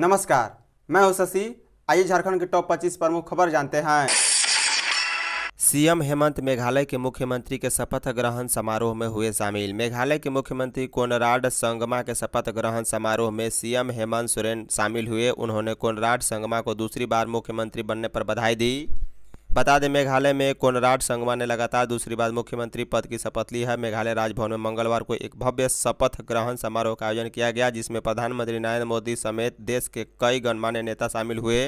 नमस्कार मैं हूं शशि आइए झारखंड के टॉप 25 प्रमुख खबर जानते हैं सीएम हेमंत मेघालय के मुख्यमंत्री के शपथ ग्रहण समारोह में हुए शामिल मेघालय के मुख्यमंत्री कोनराड संगमा के शपथ ग्रहण समारोह में सीएम हेमंत सोरेन शामिल हुए उन्होंने कोनराड संगमा को दूसरी बार मुख्यमंत्री बनने पर बधाई दी बता दें मेघालय में कोनराड संगमा ने लगातार दूसरी बार मुख्यमंत्री पद की शपथ ली है मेघालय राजभवन में मंगलवार को एक भव्य शपथ ग्रहण समारोह का आयोजन किया गया जिसमें प्रधानमंत्री नरेंद्र मोदी समेत देश के कई गणमान्य नेता शामिल हुए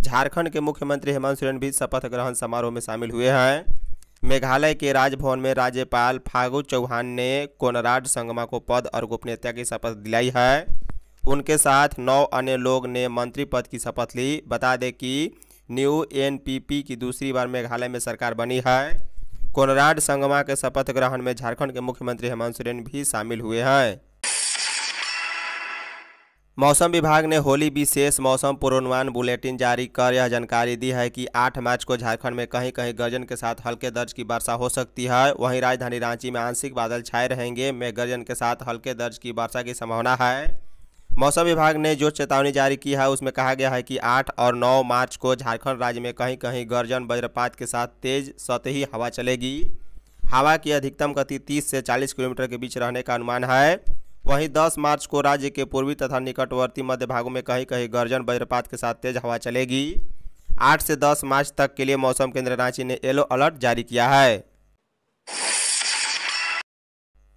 झारखंड के मुख्यमंत्री हेमंत सोरेन भी शपथ ग्रहण समारोह में शामिल हुए हैं मेघालय के राजभवन में राज्यपाल फागू चौहान ने कोनराड संगमा को पद और गोपनीयता की शपथ दिलाई है उनके साथ नौ अन्य लोग ने मंत्री पद की शपथ ली बता दें कि न्यू एनपीपी की दूसरी बार मेघालय में सरकार बनी है कोनराड संगमा के शपथ ग्रहण में झारखंड के मुख्यमंत्री हेमंत सोरेन भी शामिल हुए हैं मौसम विभाग ने होली विशेष मौसम पूर्वानुमान बुलेटिन जारी कर यह जानकारी दी है कि 8 मार्च को झारखंड में कहीं कहीं गर्जन के साथ हल्के दर्ज की वर्षा हो सकती है वहीं राजधानी रांची में आंशिक बादल छाए रहेंगे में गर्जन के साथ हल्के दर्ज की वर्षा की संभावना है मौसम विभाग ने जो चेतावनी जारी की है उसमें कहा गया है कि 8 और 9 मार्च को झारखंड राज्य में कहीं कहीं गर्जन वज्रपात के साथ तेज सतही हवा चलेगी हवा की अधिकतम गति 30 से 40 किलोमीटर के बीच रहने का अनुमान है वहीं 10 मार्च को राज्य के पूर्वी तथा निकटवर्ती मध्य भागों में कहीं कहीं गर्जन वज्रपात के साथ तेज हवा चलेगी आठ से दस मार्च तक के लिए मौसम केंद्र रांची ने येलो अलर्ट जारी किया है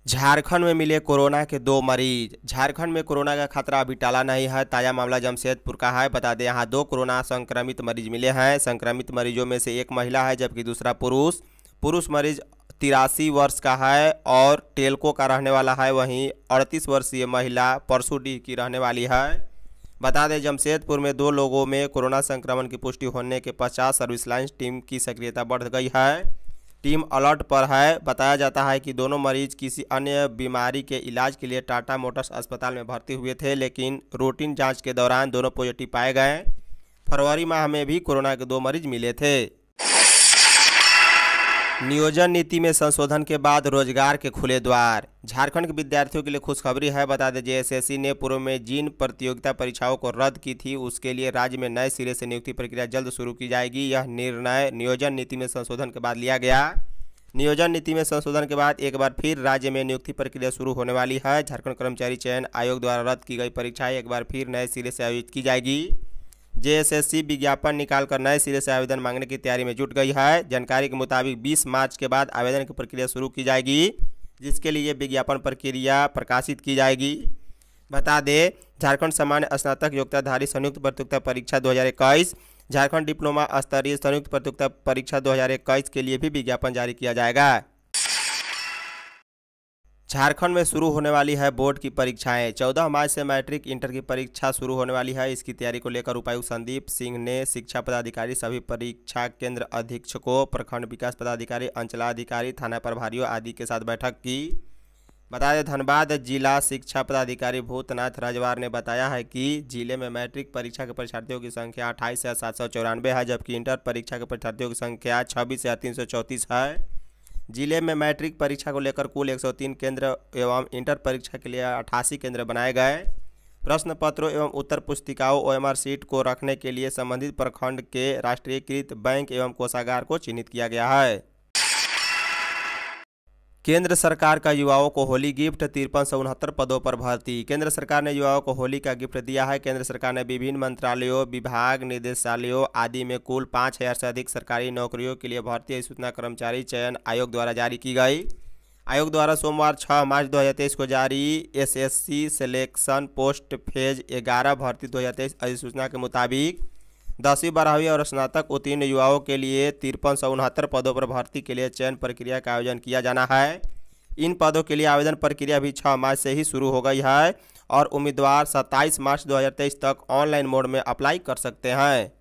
झारखंड में मिले कोरोना के दो मरीज झारखंड में कोरोना का खतरा अभी टाला नहीं है ताज़ा मामला जमशेदपुर का है बता दें यहाँ दो कोरोना संक्रमित मरीज मिले हैं संक्रमित मरीजों में से एक महिला है जबकि दूसरा पुरुष पुरुष मरीज तिरासी वर्ष का है और टेलको का रहने वाला है वहीं अड़तीस वर्षीय महिला परसुडीह की रहने वाली है बता दें जमशेदपुर में दो लोगों में कोरोना संक्रमण की पुष्टि होने के पश्चात सर्विस लाइन्स टीम की सक्रियता बढ़ गई है टीम अलर्ट पर है बताया जाता है कि दोनों मरीज किसी अन्य बीमारी के इलाज के लिए टाटा मोटर्स अस्पताल में भर्ती हुए थे लेकिन रूटीन जांच के दौरान दोनों पॉजिटिव पाए गए फरवरी माह में भी कोरोना के दो मरीज मिले थे नियोजन नीति में संशोधन के बाद रोजगार के खुले द्वार झारखंड के विद्यार्थियों के लिए खुशखबरी है बता दें जेएसएससी ने पूर्व में जिन प्रतियोगिता परीक्षाओं को रद्द की थी उसके लिए राज्य में नए सिरे से नियुक्ति प्रक्रिया जल्द शुरू की जाएगी यह निर्णय नियोजन नीति में संशोधन के बाद लिया गया नियोजन नीति में संशोधन के बाद एक बार फिर राज्य में नियुक्ति प्रक्रिया शुरू होने वाली है झारखंड कर्मचारी चयन आयोग द्वारा रद्द की गई परीक्षाएं एक बार फिर नए सिरे से आयोजित की जाएगी जेएसएससी विज्ञापन निकालकर नए सिरे से आवेदन मांगने की तैयारी में जुट गई है जानकारी के मुताबिक 20 मार्च के बाद आवेदन की प्रक्रिया शुरू की जाएगी जिसके लिए विज्ञापन प्रक्रिया प्रकाशित की जाएगी बता दें झारखंड सामान्य स्नातक योग्यताधारी संयुक्त प्रतियोगिता परीक्षा दो झारखंड डिप्लोमा स्तरीय संयुक्त प्रतियोगिता परीक्षा दो के लिए भी विज्ञापन जारी किया जाएगा झारखंड में शुरू होने वाली है बोर्ड की परीक्षाएं 14 मार्च से मैट्रिक इंटर की परीक्षा शुरू होने वाली है इसकी तैयारी को लेकर उपायुक्त संदीप सिंह ने शिक्षा पदाधिकारी सभी परीक्षा केंद्र अधीक्षकों प्रखंड विकास पदाधिकारी अंचलाधिकारी थाना प्रभारियों आदि के साथ बैठक की बता दें धनबाद जिला शिक्षा पदाधिकारी भूतनाथ राजवार ने बताया है कि जिले में मैट्रिक परीक्षा के परीक्षार्थियों की संख्या अट्ठाईस हज़ार सात सौ चौरानवे है जबकि इंटर परीक्षा के परीक्षार्थियों की संख्या छब्बीस हज़ार तीन सौ है जिले में मैट्रिक परीक्षा को लेकर कुल 103 केंद्र एवं इंटर परीक्षा के लिए अठासी केंद्र बनाए गए प्रश्न पत्रों एवं उत्तर पुस्तिकाओं ओ एम सीट को रखने के लिए संबंधित प्रखंड के राष्ट्रीयकृत बैंक एवं कोषागार को चिन्हित किया गया है केंद्र सरकार का युवाओं को होली गिफ्ट तिरपन सौ उनहत्तर पदों पर भर्ती केंद्र सरकार ने युवाओं को होली का गिफ्ट दिया है केंद्र सरकार ने विभिन्न मंत्रालयों विभाग निदेशालयों आदि में कुल पाँच हज़ार से अधिक सरकारी नौकरियों के लिए भर्ती सूचना कर्मचारी चयन आयोग द्वारा जारी की गई आयोग द्वारा सोमवार 6 मार्च 2023 को जारी एसएससी सिलेक्शन पोस्ट फेज 11 भर्ती 2023 अधिसूचना के मुताबिक दसवीं बारहवीं और स्नातक उत्तीर्ण युवाओं के लिए तिरपन सौ उनहत्तर पदों पर भर्ती के लिए चयन प्रक्रिया का आयोजन किया जाना है इन पदों के लिए आवेदन प्रक्रिया भी छः मार्च से ही शुरू हो गई है और उम्मीदवार 27 मार्च 2023 तक ऑनलाइन मोड में अप्लाई कर सकते हैं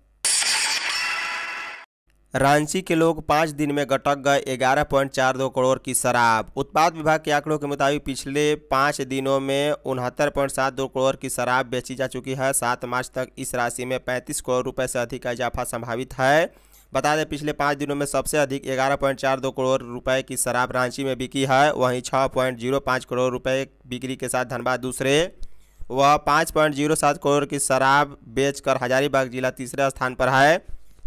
रांची के लोग पाँच दिन में गटक गए ग्यारह पॉइंट चार दो करोड़ की शराब उत्पाद विभाग के आंकड़ों के मुताबिक पिछले पाँच दिनों में उनहत्तर पॉइंट सात दो करोड़ की शराब बेची जा चुकी है सात मार्च तक इस राशि में पैंतीस करोड़ रुपए से अधिक का इजाफा संभावित है बता दें पिछले पाँच दिनों में सबसे अधिक ग्यारह पॉइंट चार दो करोड़ रुपए की शराब रांची में बिकी है वहीं छः पॉइंट जीरो पाँच करोड़ रुपए बिक्री के साथ धनबाद दूसरे वह पाँच पॉइंट जीरो सात करोड़ की शराब बेचकर हजारीबाग जिला तीसरे स्थान पर है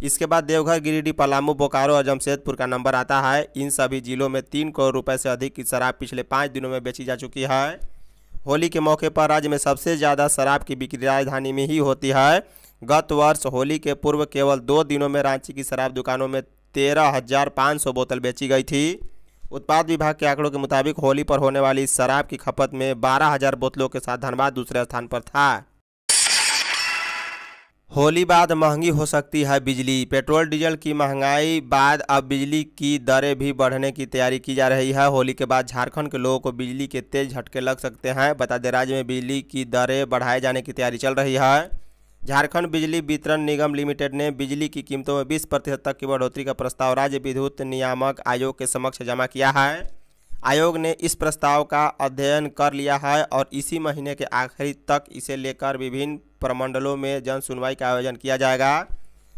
इसके बाद देवघर गिरिडीह पलामू बोकारो और जमशेदपुर का नंबर आता है इन सभी जिलों में तीन करोड़ रुपए से अधिक की शराब पिछले पाँच दिनों में बेची जा चुकी है होली के मौके पर राज्य में सबसे ज़्यादा शराब की बिक्री राजधानी में ही होती है गत वर्ष होली के पूर्व केवल दो दिनों में रांची की शराब दुकानों में तेरह हज़ार पाँच सौ बोतल बेची गई थी उत्पाद विभाग के आंकड़ों के मुताबिक होली पर होने वाली शराब की खपत में बारह हज़ार बोतलों के साथ धनबाद दूसरे स्थान पर था होली बाद महंगी हो सकती है बिजली पेट्रोल डीजल की महंगाई बाद अब बिजली की दरें भी बढ़ने की तैयारी की जा रही है होली के बाद झारखंड के लोगों को बिजली के तेज झटके लग सकते हैं बता दें राज्य में बिजली की दरें बढ़ाए जाने की तैयारी चल रही है झारखंड बिजली वितरण निगम लिमिटेड ने बिजली की कीमतों में बीस प्रतिशत तक की बढ़ोतरी का प्रस्ताव राज्य विद्युत नियामक आयोग के समक्ष जमा किया है आयोग ने इस प्रस्ताव का अध्ययन कर लिया है और इसी महीने के आखिरी तक इसे लेकर विभिन्न प्रमंडलों में जन सुनवाई का आयोजन किया जाएगा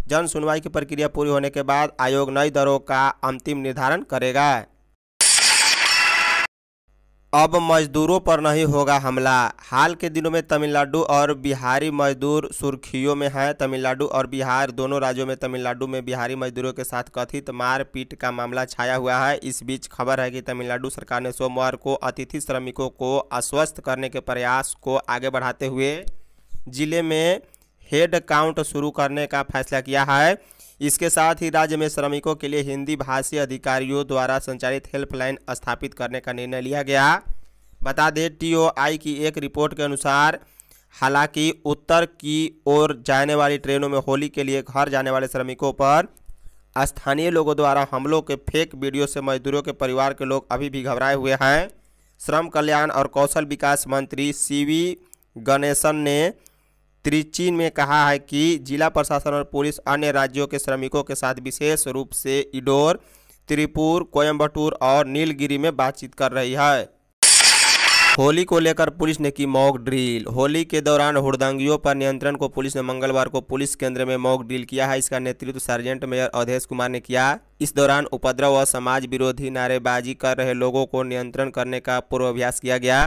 जन सुनवाई की प्रक्रिया पूरी होने के बाद आयोग नई दरों का अंतिम निर्धारण करेगा अब मजदूरों पर नहीं होगा हमला हाल के दिनों में तमिलनाडु और बिहारी मजदूर सुर्खियों में हैं तमिलनाडु और बिहार दोनों राज्यों में तमिलनाडु में बिहारी मजदूरों के साथ कथित मारपीट का मामला छाया हुआ है इस बीच खबर है कि तमिलनाडु सरकार ने सोमवार को अतिथि श्रमिकों को आश्वस्त करने के प्रयास को आगे बढ़ाते हुए जिले में हेड काउंट शुरू करने का फैसला किया है इसके साथ ही राज्य में श्रमिकों के लिए हिंदी भाषी अधिकारियों द्वारा संचालित हेल्पलाइन स्थापित करने का निर्णय लिया गया बता दें टीओआई की एक रिपोर्ट के अनुसार हालांकि उत्तर की ओर जाने वाली ट्रेनों में होली के लिए घर जाने वाले श्रमिकों पर स्थानीय लोगों द्वारा हमलों के फेक वीडियो से मजदूरों के परिवार के लोग अभी भी घबराए हुए हैं श्रम कल्याण और कौशल विकास मंत्री सी वी गणेशन ने त्रिचीन में कहा है कि जिला प्रशासन और पुलिस अन्य राज्यों के श्रमिकों के साथ विशेष रूप से इडोर त्रिपुर कोयम्बटूर और नीलगिरी में बातचीत कर रही है होली को लेकर पुलिस ने की मॉक ड्रिल होली के दौरान हुड़दंगियों पर नियंत्रण को पुलिस ने मंगलवार को पुलिस केंद्र में मॉक ड्रिल किया है इसका नेतृत्व सर्जेंट मेयर अवधेश कुमार ने किया इस दौरान उपद्रव व समाज विरोधी नारेबाजी कर रहे लोगों को नियंत्रण करने का पूर्वाभ्यास किया गया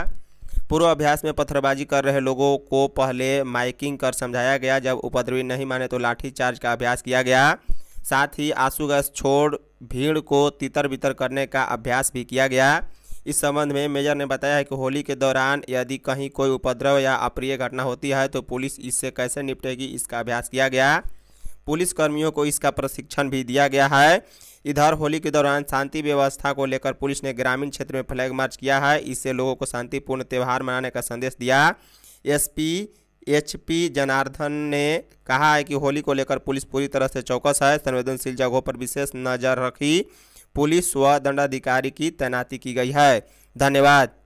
पूर्वाभ्यास में पत्थरबाजी कर रहे लोगों को पहले माइकिंग कर समझाया गया जब उपद्रवी नहीं माने तो लाठीचार्ज का अभ्यास किया गया साथ ही आंसू गैस छोड़ भीड़ को तितर बितर करने का अभ्यास भी किया गया इस संबंध में मेजर ने बताया है कि होली के दौरान यदि कहीं कोई उपद्रव या अप्रिय घटना होती है तो पुलिस इससे कैसे निपटेगी इसका अभ्यास किया गया पुलिस कर्मियों को इसका प्रशिक्षण भी दिया गया है इधर होली के दौरान शांति व्यवस्था को लेकर पुलिस ने ग्रामीण क्षेत्र में फ्लैग मार्च किया है इससे लोगों को शांतिपूर्ण त्यौहार मनाने का संदेश दिया एसपी एचपी जनार्दन ने कहा है कि होली को लेकर पुलिस पूरी तरह से चौकस है संवेदनशील जगहों पर विशेष नज़र रखी पुलिस व दंडाधिकारी की तैनाती की गई है धन्यवाद